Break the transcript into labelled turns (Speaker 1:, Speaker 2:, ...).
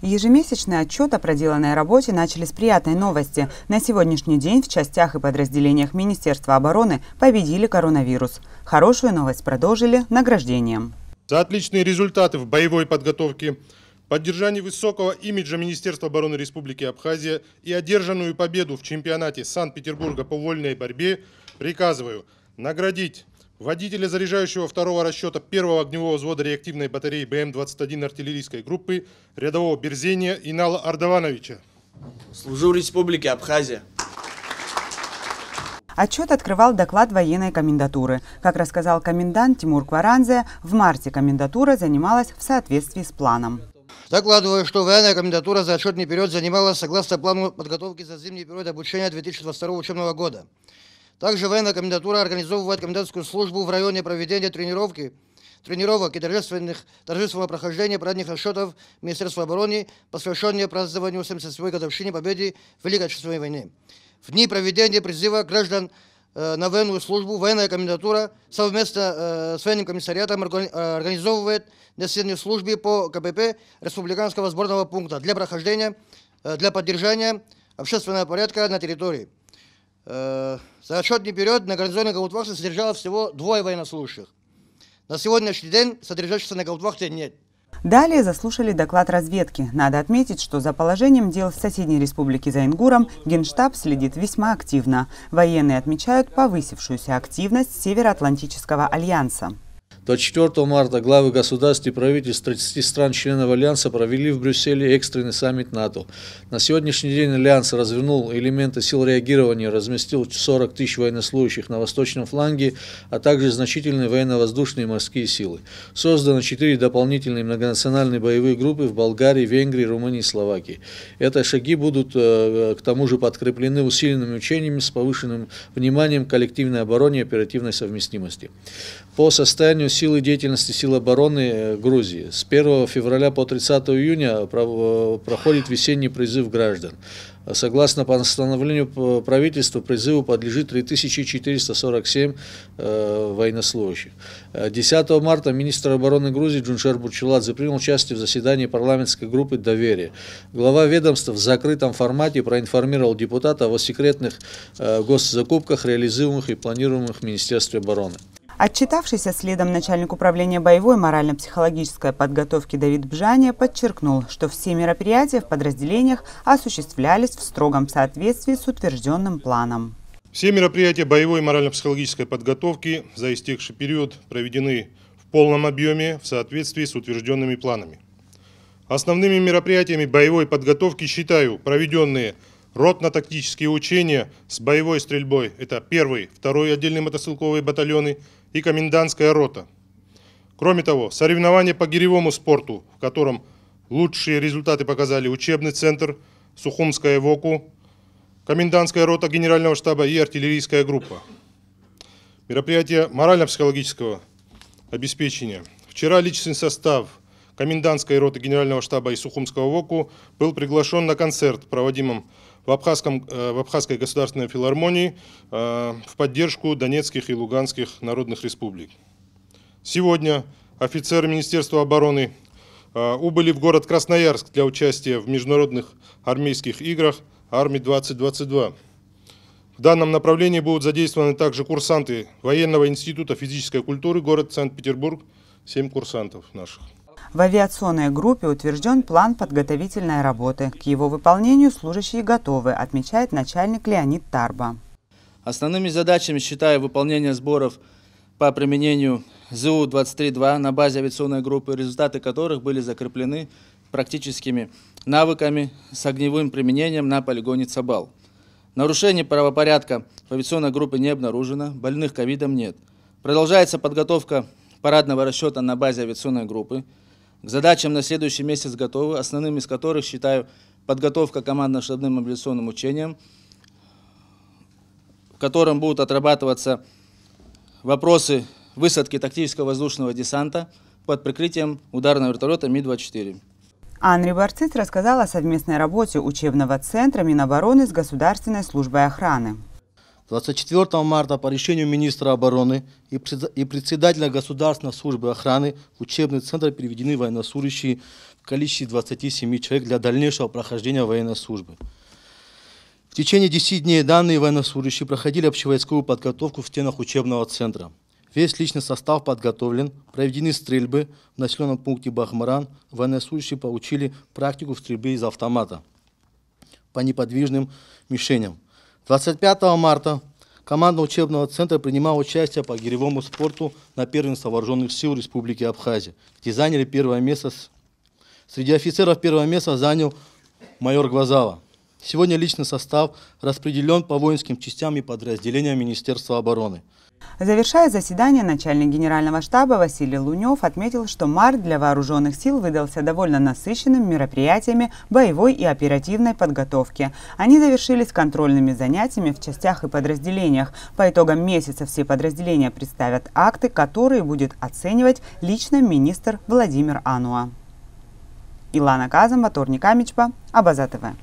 Speaker 1: Ежемесячный отчет о проделанной работе начали с приятной новости. На сегодняшний день в частях и подразделениях Министерства обороны победили коронавирус. Хорошую новость продолжили награждением. За отличные результаты в боевой подготовке, поддержание
Speaker 2: высокого имиджа Министерства обороны Республики Абхазия и одержанную победу в чемпионате Санкт-Петербурга по вольной борьбе приказываю наградить Водителя заряжающего второго расчета первого огневого взвода реактивной батареи БМ-21 артиллерийской группы рядового Берзения Инала Ардовановича. Служу Республике Абхазия.
Speaker 1: Отчет открывал доклад военной комендатуры. Как рассказал комендант Тимур Кваранзе, в марте комендатура занималась в соответствии с планом. Докладываю,
Speaker 3: что военная комендатура за отчетный период занималась согласно плану подготовки за зимний период обучения 2022 учебного года. Также военная комендатура организовывает комендантскую службу в районе проведения тренировки, тренировок и торжественных, торжественного прохождения парадных расчетов Министерства обороны, посвященные празднованию 77-й годовщины победы в Великой Отечественной войне. В дни проведения призыва граждан э, на военную службу военная комендатура совместно э, с военным комиссариатом э, организовывает население службы по КПП Республиканского сборного пункта для прохождения, для поддержания общественного порядка на территории э, за отчетный период на гарнизоне Гаутвахты содержалось всего двое военнослужащих. На сегодняшний день содержащихся на Гаутвахте нет.
Speaker 1: Далее заслушали доклад разведки. Надо отметить, что за положением дел в соседней республике за Ингуром Генштаб следит весьма активно. Военные отмечают повысившуюся активность Североатлантического альянса.
Speaker 4: 24 марта главы государств и правительств 30 стран-членов Альянса провели в Брюсселе экстренный саммит НАТО. На сегодняшний день Альянс развернул элементы сил реагирования, разместил 40 тысяч военнослужащих на восточном фланге, а также значительные военно-воздушные и морские силы. Созданы 4 дополнительные многонациональные боевые группы в Болгарии, Венгрии, Румынии и Словакии. Эти шаги будут э, э, к тому же подкреплены усиленными учениями с повышенным вниманием к коллективной обороне и оперативной совместимости. По состоянию силы деятельности сил обороны э, Грузии. С 1 февраля по 30 июня э, проходит весенний призыв граждан. А согласно постановлению э, правительства, призыву подлежит 3447 э, военнослужащих. 10 марта министр обороны Грузии Джуншер Бурчеладзе принял участие в заседании парламентской группы доверия. Глава ведомства в закрытом формате проинформировал депутата о секретных э, госзакупках, реализуемых и планируемых в Министерстве обороны.
Speaker 1: Отчитавшийся следом начальник управления боевой морально-психологической подготовки Давид Бжания подчеркнул, что все мероприятия в подразделениях осуществлялись в строгом соответствии с утвержденным планом.
Speaker 2: Все мероприятия боевой морально-психологической подготовки за истекший период проведены в полном объеме в соответствии с утвержденными планами. Основными мероприятиями боевой подготовки считаю проведенные ротно-тактические учения с боевой стрельбой. Это первый, второй отдельный мотострелковые батальоны – и комендантская рота. Кроме того, соревнования по гиревому спорту, в котором лучшие результаты показали учебный центр, Сухумская ВОКУ, комендантская рота генерального штаба и артиллерийская группа. Мероприятие морально-психологического обеспечения. Вчера личный состав комендантской роты генерального штаба и Сухумского ВОКУ был приглашен на концерт, проводимым в, Абхазском, э, в Абхазской государственной филармонии э, в поддержку Донецких и Луганских народных республик. Сегодня офицеры Министерства обороны э, убыли в город Красноярск для участия в международных армейских играх «Армии-2022». В данном направлении будут задействованы также курсанты Военного института физической культуры город Санкт-Петербург, 7 курсантов наших.
Speaker 1: В авиационной группе утвержден план подготовительной работы. К его выполнению служащие готовы, отмечает начальник Леонид Тарба.
Speaker 5: Основными задачами считаю выполнение сборов по применению ЗУ-23-2 на базе авиационной группы, результаты которых были закреплены практическими навыками с огневым применением на полигоне Цабал. Нарушений правопорядка в авиационной группе не обнаружено, больных ковидом нет. Продолжается подготовка парадного расчета на базе авиационной группы к задачам на следующий месяц готовы, основным из которых считаю подготовка командно-штабным мобилизационным учениям, в котором будут отрабатываться вопросы высадки тактического воздушного десанта под прикрытием ударного вертолета Ми-24.
Speaker 1: Анри Барциц рассказал о совместной работе учебного центра Минобороны с Государственной службой охраны.
Speaker 6: 24 марта по решению министра обороны и председателя Государственной службы охраны в учебный центр переведены военнослужащие в количестве 27 человек для дальнейшего прохождения военной службы. В течение 10 дней данные военнослужащие проходили общевойсковую подготовку в стенах учебного центра. Весь личный состав подготовлен, проведены стрельбы в населенном пункте Бахмаран, военнослужащие получили практику в стрельбе из автомата по неподвижным мишеням. 25 марта команда учебного центра принимала участие по гиревому спорту на первенство вооруженных сил Республики Абхазия, где заняли первое место. Среди офицеров первое место занял майор Гвазава. Сегодня личный состав распределен по воинским частям
Speaker 1: и подразделениям
Speaker 6: Министерства обороны.
Speaker 1: Завершая заседание, начальник Генерального штаба Василий Лунев отметил, что март для вооруженных сил выдался довольно насыщенным мероприятиями боевой и оперативной подготовки. Они завершились контрольными занятиями в частях и подразделениях. По итогам месяца все подразделения представят акты, которые будет оценивать лично министр Владимир Ануа. Илана Казама, Торни Камичпа, Абаза ТВ.